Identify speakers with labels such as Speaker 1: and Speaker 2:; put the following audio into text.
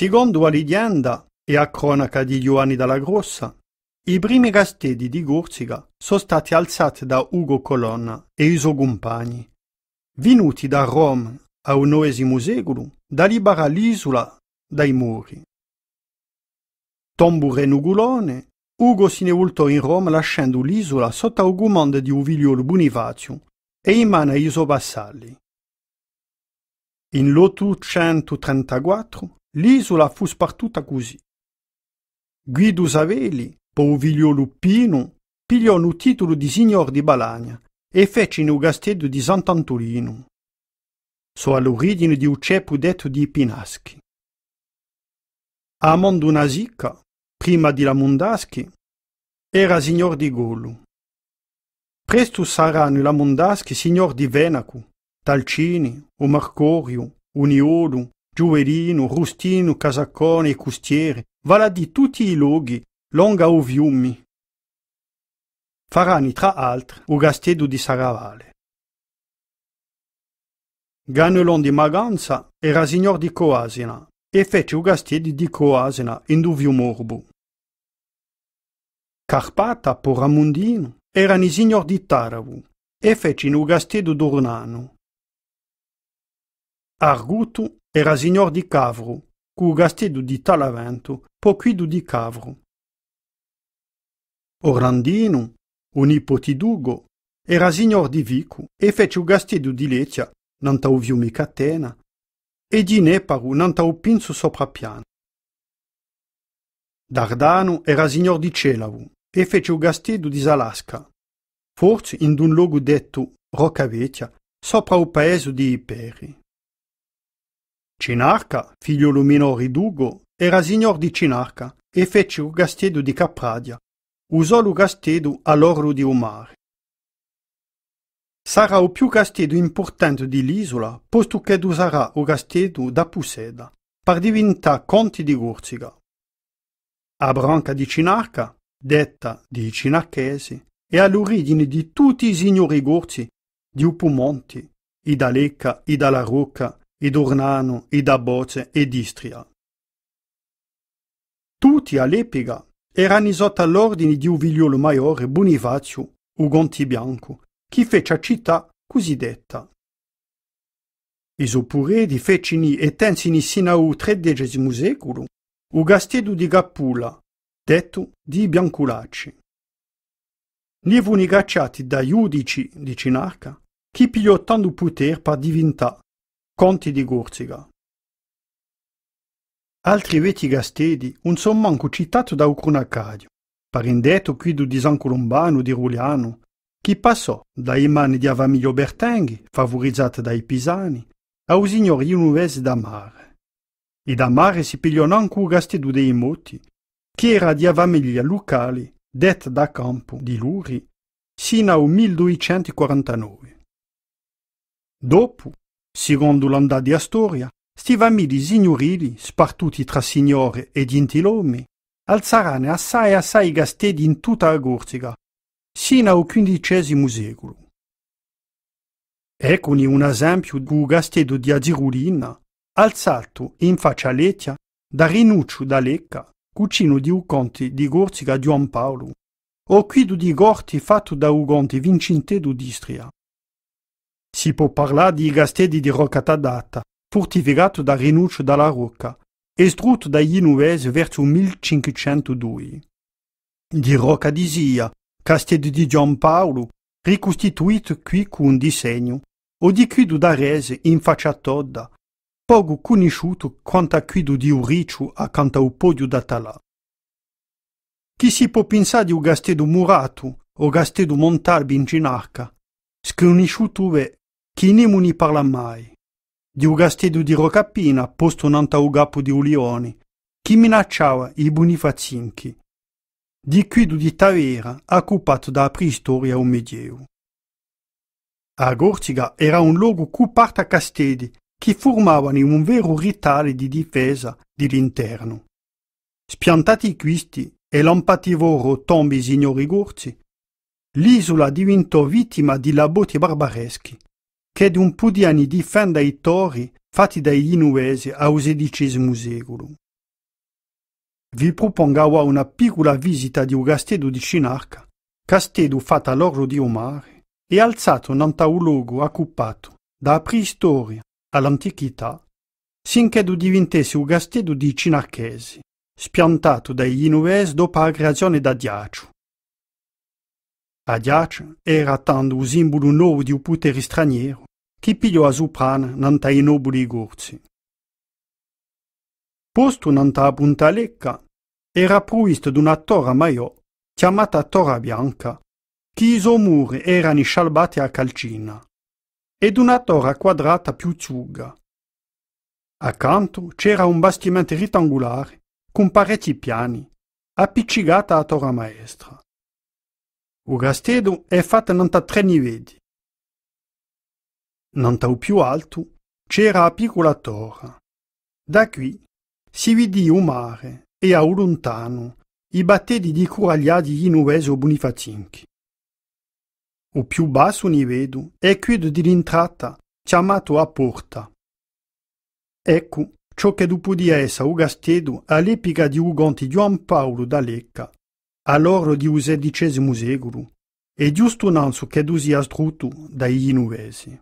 Speaker 1: Secondo la leggenda e a cronaca di Giovanni dalla Grossa, i primi castelli di Corsica sono stati alzati da Ugo Colonna e i suoi compagni, venuti da Roma al IX secolo da liberare l'isola dai muri. Tombure Nugulone, Ugo si ne voltò in Roma lasciando l'isola sotto il comando di Uvigliolo Bonifacio e in mano ai suoi vassalli. In 834 L'isola fu spartuta così. Guido Savelli, Poviglio Luppino, pigliò il titolo di signor di Balagna e fece nel castello di Sant'Antolino. So all'origine di un ceppo detto di Pinaschi. Amando una sicca, prima di la Mondaschi, era signor di Golu. Presto saranno la Mondaschi signor di Venaco, Talcini, o Marcorio, Uniolo, Giuverino, Rustino, Casaccone e Custiere, va di tutti i luoghi, longa o fiumi. Farani tra altri o gastedo di Saravale. Ganelon di Maganza era signor di Coasina e fece o gastedo di Coasina in duvio morbo. Carpata Poramundino era ni signor di Taravu e fece in o gastedo d'Ornano. Argutu era signor di Cavru, cu castedu di Talaventu, poquidu di Cavru. Orlandinu, o nipotidugo, era signor di Vicu e fece u castedu di Lecia, nanta u Catena, e di Neparu nanta u pinzu sopra Piano. Dardano era signor di Celavu e fece u castedu di Salasca, forse in un luogo detto Rocavetia, sopra u paese di Iperi. Cinarca, figliuolo minore d'Ugo, era signor di Cinarca e fece un castedo di Capradia. Usò lo castedo all'orlo di un mare. Sarà o più castedo importante dell'isola, posto che usarà o castedo da Puseda, per diventare conte di Corsica. A Branca di Cinarca, detta di Cinarchesi, è all'origine di tutti i signori gorzi, di Upumonti, Dalla Rocca, ed Ornano, ed Aboce, e d'Istria. Tutti a erano i all'ordine di Uvigliolo Maiore Bonifacio Ugonti Bianco, che fece a città cosiddetta. Isopuredi fecini e tensini sino al tredicesimo secolo o gastedo di Gappula, detto di Bianculacci. Ne vuni cacciati da giudici di Cinarca, che tanto poter per diventare Conti di Corsica. Altri veti gastedi, un sommanco citato da un Ucrunacadio, parendeto qui du San Colombano di Ruliano, che passò dai mani di Avamiglio Bertenghi, favorizzata dai pisani, a usignor signor genovese da mare. E da mare si pigliò anche un gastedu dei moti, che era di Avamiglia Lucali, detta da campo di Luri, sino al 1249. Dopo, Secondo l'andà di Astoria, sti famigli signorili, spartuti tra signore e intilomi, alzarane assai assai gastedi in tutta la Gorsica, sino al XV secolo. Ecconi un esempio del gastedo di Azirulina, alzato in faccia a Letia, da Rinuccio da Lecca, cucino di conte di Gorsica di Paolo, o quido di Gorti fatto da un conte vincente d'Istria. Si può parlare di Gastedi di rocca tadata, fortificato da Rinuccio dalla Rocca, estrutto dagli Nuesi verso 1502. Di Rocca di Sia, Castello di Paolo, ricostituito qui con un disegno, o di Chiudo da Rese in faccia todda, poco conosciuto quanto a Chiudo di Uriccio accanto al podio d'Atalà. Chi si può pensare di un castello murato o castello montalbi in ginarca, sconosciuto è Chini ni parla mai. Di un castello di Rocappina, posto nanta ugapo di Ulioni, chi minacciava i bonifazinchi. Di quidu di Tavera, occupato da preistoria o medievo. A Gorziga era un luogo cu parta castedi, che formavano un vero ritale di difesa dell'interno. Spiantati questi e l'ampativoro tombi signori gorzi, l'isola diventò vittima di laboti barbareschi che d'un di anni difende i tori fatti dagli inuesi al XVI secolo. Vi propongo ora una piccola visita di un castello di Cinarca, castello fatto all'oro di Omare e alzato nanta un luogo occupato da preistoria all'antichità, sinché diventasse un castello di Cinarchesi, spiantato dagli inuesi dopo la creazione da Diacio a Adiaccio era tanto un simbolo nuovo di un potere straniero che pigliò a Suprana nanta i nobili gorzi. Posto nanta a Punta Lecca, era provvisto di una torre maior chiamata Torre Bianca, che i suoi muri erano scialbati a calcina, ed una torre quadrata più ciuga. Accanto c'era un bastimento rettangolare con parecchi piani, appiccicata a torre maestra. O Gastedo è fatta non ta tre nivedi. Non ta più alto c'era a piccola torre. Da qui si vidi un mare e a un lontano i battedi di curagliati inueso bonifacinchi. O più basso nivedo è chiudo di l'intrata, chiamato a porta. Ecco ciò che dopo di essa o Gastedo all'epica di di Juan Paolo da Lecca all'oro di usedicesimo secolo e giusto un anno che dusi astruto dai genovesi.